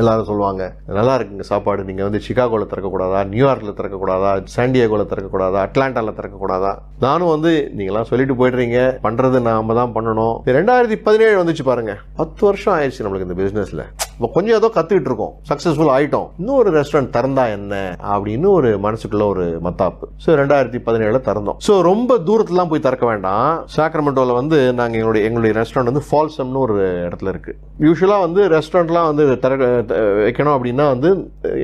எல்லோரும் சொல்லுவாங்க நல்லா இருக்குங்க சாப்பாடு நீங்கள் வந்து சிகாகோவில் திறக்கக்கூடாதா நியூயார்க்கில் திறக்கக்கூடாதா சாண்டியாகோவில் திறக்கக்கூடாதா அட்லாண்டாவில் திறக்கக்கூடாதா நானும் வந்து நீங்களாம் சொல்லிட்டு போய்ட்றீங்க பண்ணுறது நாம் தான் பண்ணணும் ரெண்டாயிரத்தி பதினேழு வந்துச்சு பாருங்கள் பத்து வருஷம் ஆயிடுச்சு நம்மளுக்கு இந்த பிஸ்னஸில் இப்போ கொஞ்சம் ஏதோ கற்றுக்கிட்டு இருக்கோம் சக்ஸஸ்ஃபுல் ஆகிட்டோம் இன்னும் ஒரு ரெஸ்டாரண்ட் திறந்தா என்ன அப்படின்னு ஒரு மனசுக்குள்ள ஒரு மத்தாப்பு ஸோ ரெண்டாயிரத்தி பதினேழில் திறந்தோம் ஸோ ரொம்ப தூரத்துலாம் போய் திறக்க வேண்டாம் சாக்ரமெண்டோவில் வந்து நாங்கள் எங்களுடைய எங்களுடைய ரெஸ்டாரண்ட் வந்து ஃபால்சம்னு ஒரு இடத்துல இருக்குது யூஸ்வலாக வந்து ரெஸ்டாரண்ட்லாம் வந்து திற வைக்கணும் அப்படின்னா வந்து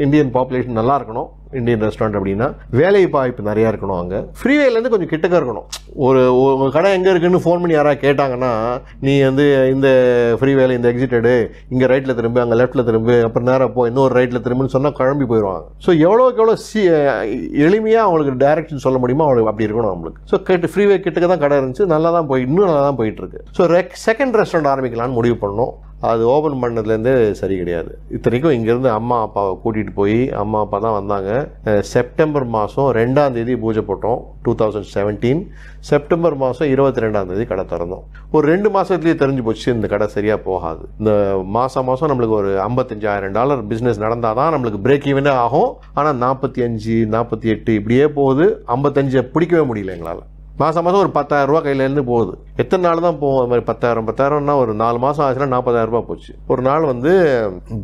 இந்தியன் பாப்புலேஷன் நல்லா இருக்கணும் இந்தியன் ரெஸ்டாரண்ட் அப்படின்னா வேலை வாய்ப்பு நிறையா இருக்கணும் அங்கே ஃப்ரீவேலேருந்து கொஞ்சம் கிட்டக்க இருக்கணும் ஒரு உங்கள் கடை எங்கே இருக்குன்னு ஃபோன் பண்ணி யாராவது கேட்டாங்கன்னா நீ வந்து இந்த ஃப்ரீவேல இந்த எக்ஸிட்டடு இங்கே ரைட்டில் திரும்ப அங்கே லெஃப்ட்டில் திரும்ப அப்புறம் நேரம் போ இன்னொரு ரைட்டில் திரும்புன்னு சொன்னால் கிளம்பி போயிடுவாங்க ஸோ எவ்வளோக்கு எவ்வளோ சி எளிமையாக அவங்களுக்கு டைரக்ஷன் சொல்ல முடியுமோ அவங்களுக்கு அப்படி இருக்கணும் அவங்களுக்கு ஸோ கேட்டு ஃப்ரீவே கிட்டக்க தான் கடை இருந்துச்சு நல்லா தான் போய் இன்னும் நல்லா தான் போயிட்டுருக்கு ஸோ ரெக் செகண்ட் ரெஸ்டாரண்ட் ஆரம்பிக்கலான்னு முடிவு பண்ணோம் அது ஓப்பன் பண்ணதுலேருந்தே சரி கிடையாது இத்தனைக்கும் இங்கேருந்து அம்மா அப்பாவை கூட்டிகிட்டு போய் அம்மா அப்பா தான் வந்தாங்க செப்டம்பர் மாதம் ரெண்டாம் தேதி பூஜை போட்டோம் டூ தௌசண்ட் செவன்டீன் செப்டம்பர் மாதம் இருபத்தி ரெண்டாம் தேதி கடை திறந்தோம் ஒரு ரெண்டு மாதத்துலேயே தெரிஞ்சு போச்சு இந்த கடை சரியாக போகாது இந்த மாதம் மாதம் நம்மளுக்கு ஒரு ஐம்பத்தஞ்சாயிரம் டாலர் பிஸ்னஸ் நடந்தால் தான் நம்மளுக்கு பிரேக் ஈவனே ஆகும் ஆனால் நாற்பத்தி அஞ்சு நாற்பத்தி எட்டு இப்படியே போகுது ஐம்பத்தஞ்சை பிடிக்கவே முடியல எங்களால் மாதம் மாதம் ஒரு பத்தாயிரரூபா கையிலேருந்து போகுது எத்தனை நாள் தான் போகும் அது மாதிரி பத்தாயிரம் பத்தாயிரம்னா ஒரு நாலு மாதம் ஆச்சுன்னா நாற்பதாயிரரூபா போச்சு ஒரு நாள் வந்து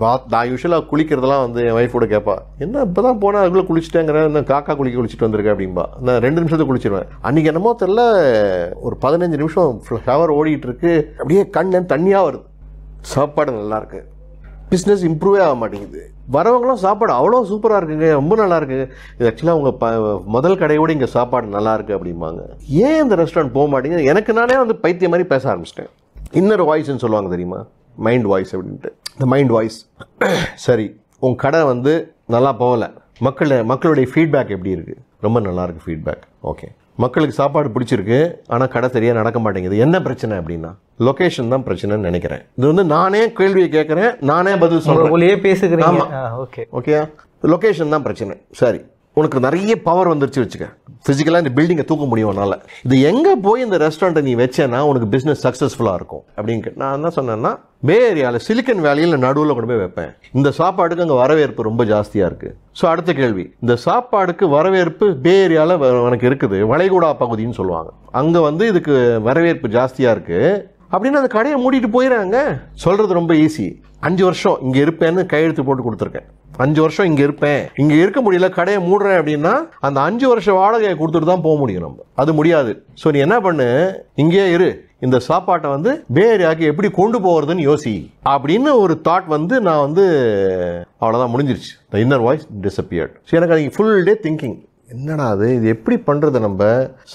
பாத் நான் யூஸ்வலாக குளிக்கிறதெல்லாம் வந்து என் ஒய்ஃபோட கேட்பா என்ன இப்போ தான் போனால் அதுக்குள்ளே குளிச்சுட்டேங்கிற இன்னும் காக்கா குளிக்க குளிச்சுட்டு வந்திருக்கேன் அப்படிம்பா நான் ரெண்டு நிமிஷத்துக்கு குளிச்சிருவேன் அன்றைக்கி என்னமோ தெரில ஒரு பதினஞ்சு நிமிஷம் ஷவர் ஓடிட்டுருக்கு அப்படியே கண்ணு தண்ணியாக வருது சாப்பாடு நல்லாயிருக்கு பிஸ்னஸ் இம்ப்ரூவே ஆக மாட்டேங்குது வரவங்களும் சாப்பாடு அவ்வளோ சூப்பராக இருக்குங்க ரொம்ப நல்லா இருக்குங்க இது ஆக்சுவலாக அவங்க ப முதல் கடையோடு இங்கே சாப்பாடு நல்லா இருக்குது அப்படிம்பாங்க ஏன் இந்த ரெஸ்டாரண்ட் போக மாட்டேங்குது எனக்கு நானே வந்து பைத்திய மாதிரி பேச ஆரம்பிச்சிட்டேன் இன்னொரு வாய்ஸ்ன்னு சொல்லுவாங்க தெரியுமா மைண்ட் வாய்ஸ் அப்படின்ட்டு இந்த மைண்ட் வாய்ஸ் சரி உங்கள் கடை வந்து நல்லா போகலை மக்கள் மக்களுடைய ஃபீட்பேக் எப்படி இருக்குது ரொம்ப நல்லாயிருக்கு ஃபீட்பேக் ஓகே மக்களுக்கு சாப்பாடு பிடிச்சிருக்கு ஆனால் கடை சரியாக நடக்க மாட்டேங்குது என்ன பிரச்சனை அப்படின்னா லொக்கேஷன் தான் பிரச்சனைன்னு நினைக்கிறேன் இது வந்து நானே கேள்வியை கேட்குறேன் நானே பதில் சொல்கிறேன் பேசுகிறேன் ஓகே ஓகே லொக்கேஷன் தான் பிரச்சனை சரி உனக்கு நிறைய பவர் வந்துருச்சு வச்சுக்க ஃபிசிக்கலாக இந்த பில்டிங்கை தூக்க முடியும் உன்னால் இது எங்கே போய் இந்த ரெஸ்டாரண்ட்டை நீ வச்சேன்னா உனக்கு பிஸ்னஸ் சக்ஸஸ்ஃபுல்லாக இருக்கும் அப்படின்னு நான் என்ன சொன்னேன்னா பே ஏரியாவில் சிலிக்கன் வேலையில் நடுவில் கொண்டு போய் வைப்பேன் இந்த சாப்பாடுக்கு அங்கே வரவேற்பு ரொம்ப ஜாஸ்தியாக இருக்குது ஸோ அடுத்த கேள்வி இந்த சாப்பாடுக்கு வரவேற்பு பே ஏரியாவில் எனக்கு இருக்குது வளைகுடா பகுதின்னு சொல்லுவாங்க அங்கே வந்து இதுக்கு வரவேற்பு ஜாஸ்தியாக இருக்குது அப்படின்னு அந்த கடையை மூடிட்டு போயிடறாங்க சொல்கிறது ரொம்ப ஈஸி அஞ்சு வருஷம் இங்கே இருப்பேன்னு கையெழுத்து போட்டு கொடுத்துருக்கேன் அஞ்சு வருஷம் இங்கே இருப்பேன் இங்கே இருக்க முடியல கடையை மூடுறேன் அப்படின்னா அந்த அஞ்சு வருஷம் வாடகையை கொடுத்துட்டு தான் போக முடியும் நம்ம அது முடியாது ஸோ நீ என்ன பண்ணு இங்கேயே இரு இந்த சாப்பாட்டை வந்து பேரியாக்கி எப்படி கொண்டு போகிறதுன்னு யோசி அப்படின்னு ஒரு தாட் வந்து நான் வந்து அவ்வளோதான் முடிஞ்சிருச்சு the inner voice disappeared so எனக்கு அது ஃபுல் டே திங்கிங் என்னடா அது இது எப்படி பண்ணுறது நம்ம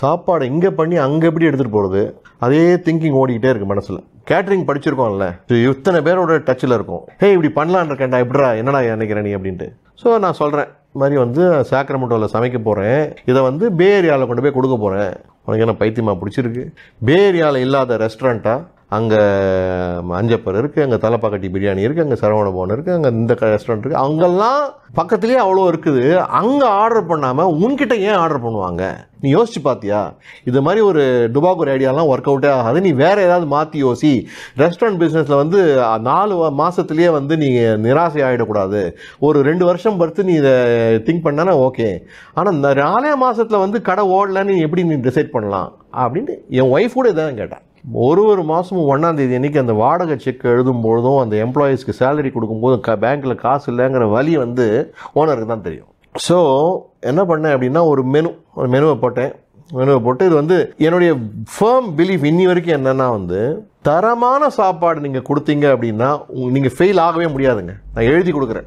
சாப்பாடு இங்கே பண்ணி அங்கே எப்படி எடுத்துகிட்டு போகிறது அதே திங்கிங் ஓடிக்கிட்டே இருக்கு மனசில் கேட்ரிங் படிச்சிருக்கோம்ல இத்தனை பேரோட டச்சில் இருக்கும் ஹே இப்படி பண்ணலான் இருக்கேன்டா எப்படா என்னடா நினைக்கிறேன் நீ அப்படின்ட்டு ஸோ நான் சொல்கிறேன் மாதிரி வந்து சாக்ரமோட்டோவில் சமைக்க போகிறேன் இதை வந்து பே ஏரியாவில் கொண்டு போய் கொடுக்க போகிறேன் உனக்கு என்ன பைத்தியமாக பிடிச்சிருக்கு பே ஏரியாவில் இல்லாத ரெஸ்டாரண்ட்டாக அங்கே அஞ்சப்பர் இருக்குது அங்கே தலைப்பாக்கட்டி பிரியாணி இருக்குது அங்கே சரவண பவன் இருக்குது அங்கே இந்த ரெஸ்டாரண்ட் இருக்குது அங்கெல்லாம் பக்கத்துலேயே அவ்வளோ இருக்குது அங்கே ஆர்டர் பண்ணாமல் உன்கிட்ட ஏன் ஆர்டர் பண்ணுவாங்க நீ யோசிச்சு பார்த்தியா இது மாதிரி ஒரு டுபாக்கூர் ஐடியாலாம் ஒர்க் அவுட்டே ஆகாது நீ வேறு ஏதாவது மாற்றி யோசி ரெஸ்டாரண்ட் பிஸ்னஸில் வந்து நாலு மாதத்துலேயே வந்து நீ நிராசை ஆகிடக்கூடாது ஒரு ரெண்டு வருஷம் பொறுத்து நீ இதை திங்க் பண்ணனா ஓகே ஆனால் இந்த நாலே மாதத்தில் வந்து கடை ஓடலன்னு எப்படி நீ டிசைட் பண்ணலாம் அப்படின்ட்டு என் ஒய்ஃபோடு கூட இதான் கேட்டேன் ஒரு ஒரு மாதமும் ஒன்றாந்தேதி அன்றைக்கி அந்த வாடகை செக் எழுதும்பொழுதும் அந்த எம்ப்ளாயீஸ்க்கு சேலரி கொடுக்கும்போதும் க பேங்க்கில் காசு இல்லைங்கிற வழி வந்து ஓனருக்கு தான் தெரியும் ஸோ என்ன பண்ணேன் அப்படின்னா ஒரு மெனு ஒரு மெனுவை போட்டேன் மெனுவை போட்டு இது வந்து என்னுடைய ஃபேர்ம் பிலீஃப் இன்னி வரைக்கும் என்னென்னா வந்து தரமான சாப்பாடு நீங்கள் கொடுத்தீங்க அப்படின்னா நீங்கள் ஃபெயில் ஆகவே முடியாதுங்க நான் எழுதி கொடுக்குறேன்